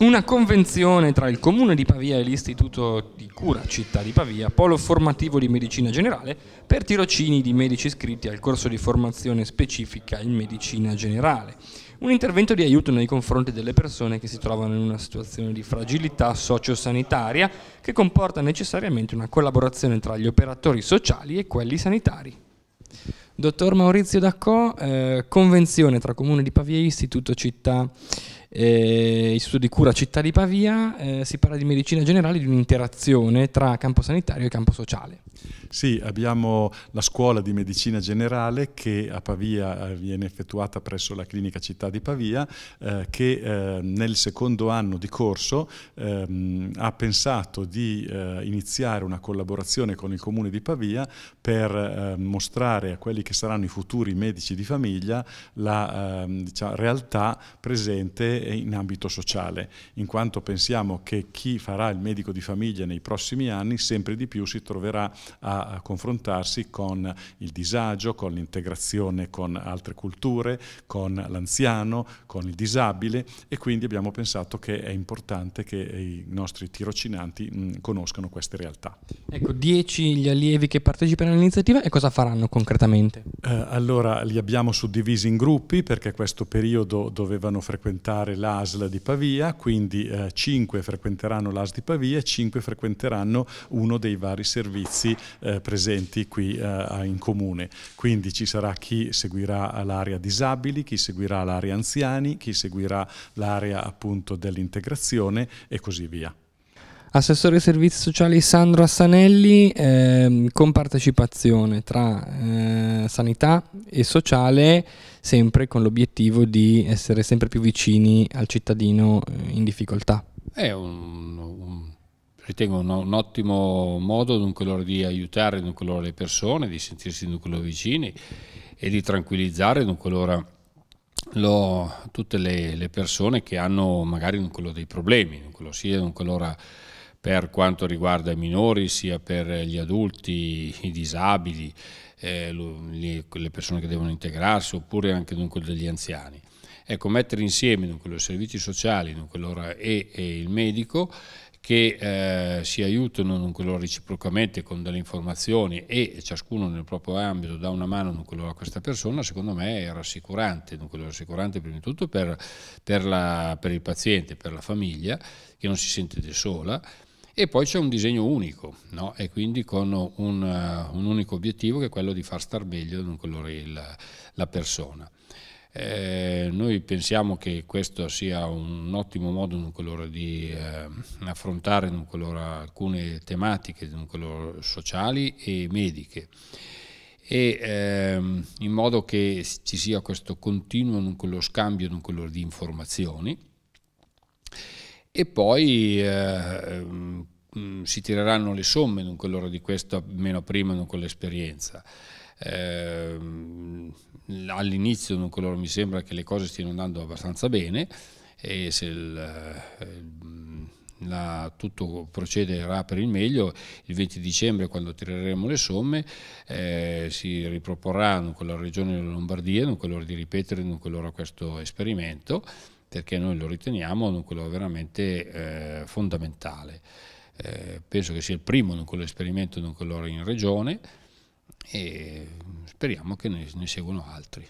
una convenzione tra il Comune di Pavia e l'Istituto di Cura Città di Pavia, polo formativo di medicina generale, per tirocini di medici iscritti al corso di formazione specifica in medicina generale. Un intervento di aiuto nei confronti delle persone che si trovano in una situazione di fragilità sociosanitaria che comporta necessariamente una collaborazione tra gli operatori sociali e quelli sanitari. Dottor Maurizio Daccò, eh, convenzione tra Comune di Pavia e Istituto Città eh, Istituto di Cura Città di Pavia, eh, si parla di medicina generale, di un'interazione tra campo sanitario e campo sociale. Sì, abbiamo la scuola di medicina generale che a Pavia eh, viene effettuata presso la clinica Città di Pavia, eh, che eh, nel secondo anno di corso ehm, ha pensato di eh, iniziare una collaborazione con il comune di Pavia per mostrare a quelli che saranno i futuri medici di famiglia la ehm, diciamo, realtà presente e in ambito sociale, in quanto pensiamo che chi farà il medico di famiglia nei prossimi anni sempre di più si troverà a confrontarsi con il disagio, con l'integrazione con altre culture, con l'anziano, con il disabile e quindi abbiamo pensato che è importante che i nostri tirocinanti mm, conoscano queste realtà. Ecco, 10 gli allievi che partecipano all'iniziativa e cosa faranno concretamente? Eh, allora li abbiamo suddivisi in gruppi perché questo periodo dovevano frequentare frequentare l'ASL di Pavia, quindi eh, 5 frequenteranno l'ASL di Pavia e 5 frequenteranno uno dei vari servizi eh, presenti qui eh, in comune. Quindi ci sarà chi seguirà l'area disabili, chi seguirà l'area anziani, chi seguirà l'area appunto dell'integrazione e così via. Assessore ai servizi sociali Sandro Assanelli, ehm, con partecipazione tra eh, sanità e sociale, sempre con l'obiettivo di essere sempre più vicini al cittadino eh, in difficoltà. È un, un ritengo un, un, ottimo modo dunque loro di aiutare dunque loro le persone, di sentirsi dunque loro vicini e di tranquillizzare dunque loro lo, tutte le, le, persone che hanno magari dei problemi, dunque, sia dunque loro per quanto riguarda i minori, sia per gli adulti, i disabili, eh, le persone che devono integrarsi oppure anche dunque degli anziani. Ecco, mettere insieme dunque, i servizi sociali dunque, loro, e, e il medico che eh, si aiutano dunque, reciprocamente con delle informazioni e ciascuno nel proprio ambito dà una mano dunque, a questa persona, secondo me è rassicurante, dunque, rassicurante prima di tutto per, per, la, per il paziente, per la famiglia, che non si sente sola e poi c'è un disegno unico, no? e quindi con un, eh, un, unico obiettivo che è quello di far star meglio la, la persona. Eh, noi pensiamo che questo sia un ottimo modo dunque, di eh, affrontare dunque, alcune tematiche dunque, sociali e mediche e ehm, in modo che ci sia questo continuo scambio di informazioni e poi eh, mm, si tireranno le somme, dunque l'ora di questo meno prima, dunque l'esperienza. Eh, all'inizio, dunque loro mi sembra che le cose stiano andando abbastanza bene e se il, eh, la, tutto procederà per il meglio, il 20 dicembre quando tireremo le somme eh, si riproporranno con la regione della Lombardia, dunque loro di ripetere dunque loro questo esperimento perché noi lo riteniamo quello veramente eh, fondamentale. Eh, penso che sia il primo quello esperimento quello in regione e speriamo che ne, ne seguano altri.